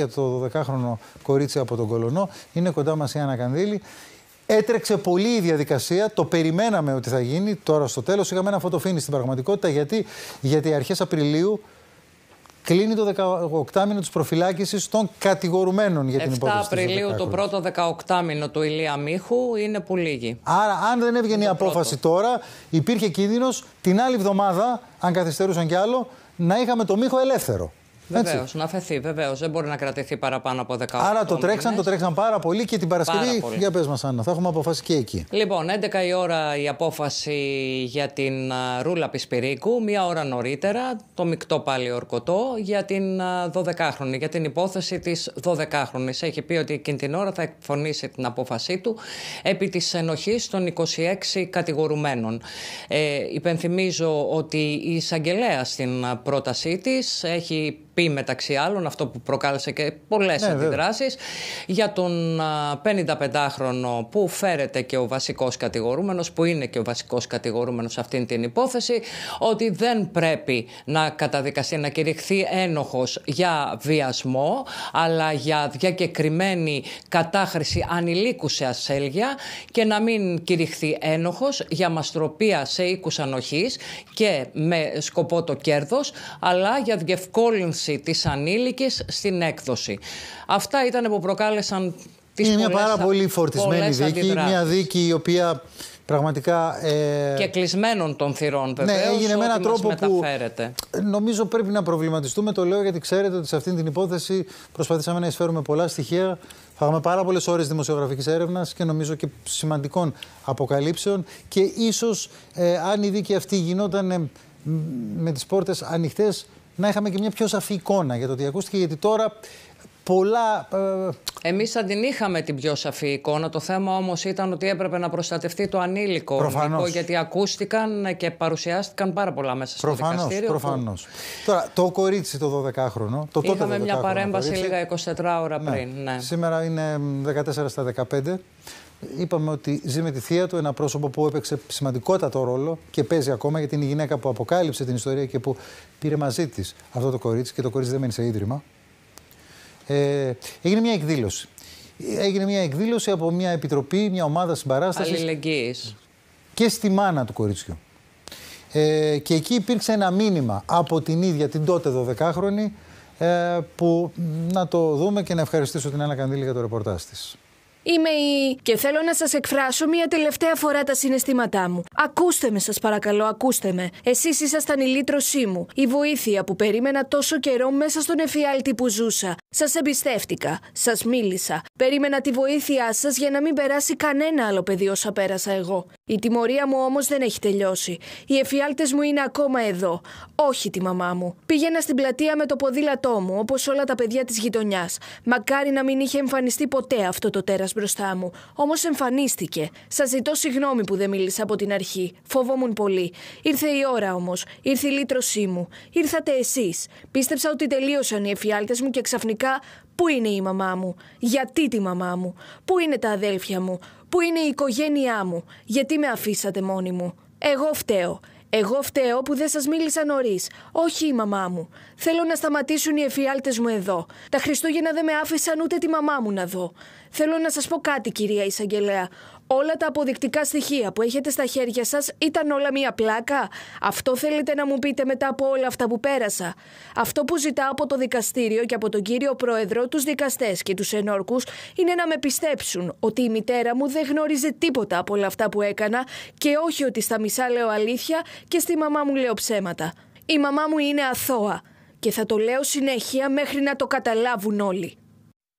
για ε, το 12χρονο κορίτσι από τον Κολονό. Είναι κοντά μας η Άννα Κανδύλη. Έτρεξε πολύ η διαδικασία, το περιμέναμε ότι θα γίνει. Τώρα στο τέλος είχαμε ένα φωτοφίνι στην πραγματικότητα. Γιατί, γιατί αρχές Απριλίου κλείνει το 18μηνο της προφυλάκησης των κατηγορουμένων για την υπόθεση. 7 Απριλίου το πρώτο 18μηνο του Ηλία Μίχου είναι που λίγη. Άρα αν δεν έβγαινε η απόφαση τώρα υπήρχε κίνδυνος την άλλη εβδομάδα, αν καθυστερούσαν κι άλλο, να είχαμε το Μίχο ελεύθερο. Βεβαίως, να φεθεί, βεβαίως. Δεν μπορεί να κρατηθεί παραπάνω από 18. Άρα το τρέξαν, το τρέξαν πάρα πολύ και την Παρασκευή. για πες μας, Άννα, θα έχουμε αποφάσει και εκεί. Λοιπόν, 11 η ώρα η απόφαση για την Ρούλα Πισπυρίκου, μία ώρα νωρίτερα, το μεικτό πάλι ορκωτό, για την 12χρονη, για την υπόθεση της 12χρονη. Έχει πει ότι εκείνη την ώρα θα εκφωνήσει την απόφασή του επί της ενοχής των 26 κατηγορουμένων. Ε, υπενθυμίζω ότι η εισαγγελέα στην πρότασή της έχει πει μεταξύ άλλων, αυτό που προκάλεσε και πολλές ναι, αντιδράσεις, για τον 55χρονο που φέρεται και ο βασικός κατηγορούμενος, που είναι και ο βασικός κατηγορούμενος σε αυτήν την υπόθεση, ότι δεν πρέπει να καταδικαστεί, να κηρυχθεί ένοχος για βιασμό, αλλά για διακεκριμένη κατάχρηση ανηλίκου σε ασέλγια και να μην κηρυχθεί ένοχος για μαστροπία σε οίκους ανοχής και με σκοπό το κέρδος αλλά για διευκόλυνση Τη της ανήλικης στην έκδοση. Αυτά ήταν που προκάλεσαν τις Είναι μια πάρα πολύ φορτισμένη δίκη, μια δίκη η οποία Πραγματικά. Ε... Και κλεισμένων των θυρών, βέβαια. Ναι, έγινε με έναν τρόπο που. Νομίζω πρέπει να προβληματιστούμε. Το λέω γιατί ξέρετε ότι σε αυτή την υπόθεση προσπαθήσαμε να εισφέρουμε πολλά στοιχεία. Φάγαμε πάρα πολλές ώρες δημοσιογραφικής έρευνας και νομίζω και σημαντικών αποκαλύψεων. Και ίσως ε, αν η δίκη αυτή γινόταν ε, με τις πόρτες ανοιχτές, να είχαμε και μια πιο σαφή εικόνα για το τι ακούστηκε, γιατί τώρα πολλά. Ε... Εμείς αν την είχαμε την πιο σαφή εικόνα. Το θέμα όμως ήταν ότι έπρεπε να προστατευτεί το ανήλικο. Προφανώς. Γιατί ακούστηκαν και παρουσιάστηκαν πάρα πολλά μέσα στο προφανώς, δικαστήριο. Προφανώ. Που... Τώρα, το κορίτσι το 12χρονο. Το τότε είχαμε μια παρέμβαση λίγα 24 ώρα ναι. πριν. Ναι. Σήμερα είναι 14 στα 15. Είπαμε ότι ζει με τη θεία του ένα πρόσωπο που έπαιξε σημαντικότατο ρόλο και παίζει ακόμα γιατί είναι η γυναίκα που αποκάλυψε την ιστορία και που πήρε μαζί της αυτό το κορίτσι και το κορίτσι δεν μένει σε ίδρυμα. Ε, έγινε μια εκδήλωση. Έγινε μια εκδήλωση από μια επιτροπή, μια ομάδα συμπαράστασης. Αλληλεγγύης. Και στη μάνα του κορίτσιου. Ε, και εκεί υπήρξε ένα μήνυμα από την ίδια την τότε 12χρονη ε, που να το δούμε και να ευχαριστήσω την Άννα Κανδύλη για το ρεπορτάζ της. Είμαι η. Και θέλω να σας εκφράσω μία τελευταία φορά τα συναισθήματά μου. Ακούστε με, σας παρακαλώ, ακούστε με. Εσείς ήσασταν η λύτρωσή μου. Η βοήθεια που περίμενα τόσο καιρό μέσα στον εφιάλτη που ζούσα. Σας εμπιστεύτηκα. Σας μίλησα. Περίμενα τη βοήθειά σας για να μην περάσει κανένα άλλο παιδί όσα πέρασα εγώ. Η τιμωρία μου όμως δεν έχει τελειώσει. Οι εφιάλτες μου είναι ακόμα εδώ. Όχι τη μαμά μου. Πήγαινα στην πλατεία με το ποδήλατό μου, όπως όλα τα παιδιά της γειτονιάς. Μακάρι να μην είχε εμφανιστεί ποτέ αυτό το τέρασμα μπροστά μου, όμως εμφανίστηκε. Σας ζητώ συγγνώμη που δεν μίλησα από την αρχή. Φοβόμουν πολύ. Ήρθε η ώρα όμως. Ήρθε η λύτρωσή μου. Ήρθατε εσείς. Πίστεψα ότι τελείωσαν οι εφιάλτες μου και ξαφνικά. Πού είναι η μαμά μου, γιατί τη μαμά μου, πού είναι τα αδέλφια μου, πού είναι η οικογένειά μου, γιατί με αφήσατε μόνη μου. Εγώ φταίω. Εγώ φταίω που δεν σας μίλησα νωρίς. Όχι η μαμά μου. Θέλω να σταματήσουν οι εφιάλτες μου εδώ. Τα Χριστούγεννα δεν με άφησαν ούτε τη μαμά μου να δω. Θέλω να σας πω κάτι, κυρία Ισαγγελέα όλα τα αποδεικτικά στοιχεία που έχετε στα χέρια σας ήταν όλα μία πλάκα. Αυτό θέλετε να μου πείτε μετά από όλα αυτά που πέρασα. Αυτό που ζητάω από το δικαστήριο και από τον κύριο Πρόεδρο, τους δικαστές και τους ενόρκους είναι να με πιστέψουν ότι η μητέρα μου δεν γνώριζε τίποτα από όλα αυτά που έκανα και όχι ότι στα μισά λέω αλήθεια και στη μαμά μου λέω ψέματα. Η μαμά μου είναι αθώα και θα το λέω συνέχεια μέχρι να το καταλάβουν όλοι.